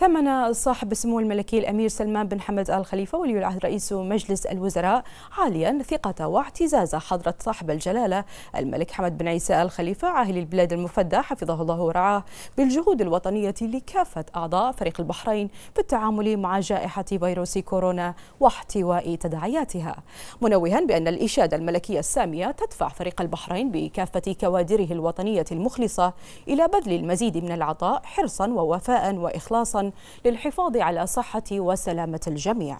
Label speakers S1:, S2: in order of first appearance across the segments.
S1: ثمن صاحب السمو الملكي الأمير سلمان بن حمد آل خليفة ولي العهد رئيس مجلس الوزراء عاليا ثقة واعتزاز حضرة صاحب الجلالة الملك حمد بن عيسى آل خليفة عاهل البلاد المفدى حفظه الله ورعاه بالجهود الوطنية لكافة أعضاء فريق البحرين في التعامل مع جائحة فيروس كورونا واحتواء تداعياتها منوها بأن الإشادة الملكية السامية تدفع فريق البحرين بكافة كوادره الوطنية المخلصة إلى بذل المزيد من العطاء حرصا ووفاء وإخلاصا للحفاظ على صحة وسلامة الجميع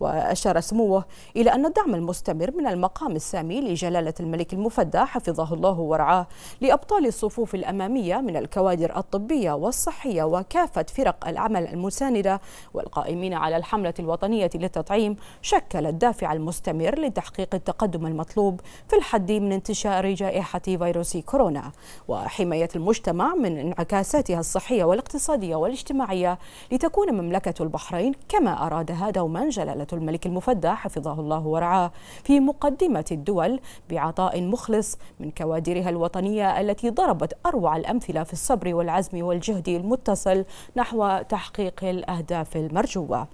S1: وأشار سموه إلى أن الدعم المستمر من المقام السامي لجلالة الملك المفدى حفظه الله ورعاه لأبطال الصفوف الأمامية من الكوادر الطبية والصحية وكافة فرق العمل المساندة والقائمين على الحملة الوطنية للتطعيم شكل الدافع المستمر لتحقيق التقدم المطلوب في الحد من انتشار جائحة فيروس كورونا وحماية المجتمع من انعكاساتها الصحية والاقتصادية والاجتماعية لتكون مملكة البحرين كما أرادها دوما جلالة الملك المفدى حفظه الله ورعاه في مقدمة الدول بعطاء مخلص من كوادرها الوطنية التي ضربت أروع الأمثلة في الصبر والعزم والجهد المتصل نحو تحقيق الأهداف المرجوة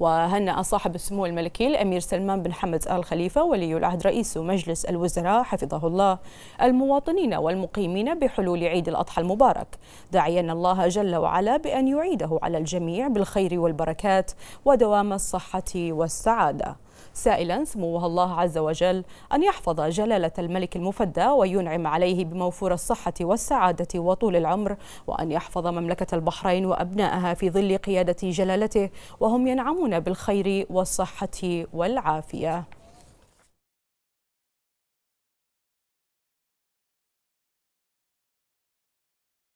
S1: وهنأ صاحب السمو الملكي الأمير سلمان بن حمد آل خليفة ولي العهد رئيس مجلس الوزراء حفظه الله المواطنين والمقيمين بحلول عيد الأضحى المبارك داعيا الله جل وعلا بأن يعيده على الجميع بالخير والبركات ودوام الصحة والسعادة سائلا سموه الله عز وجل أن يحفظ جلالة الملك المفدى وينعم عليه بموفور الصحة والسعادة وطول العمر وأن يحفظ مملكة البحرين وأبنائها في ظل قيادة جلالته وهم ينعمون بالخير والصحة والعافية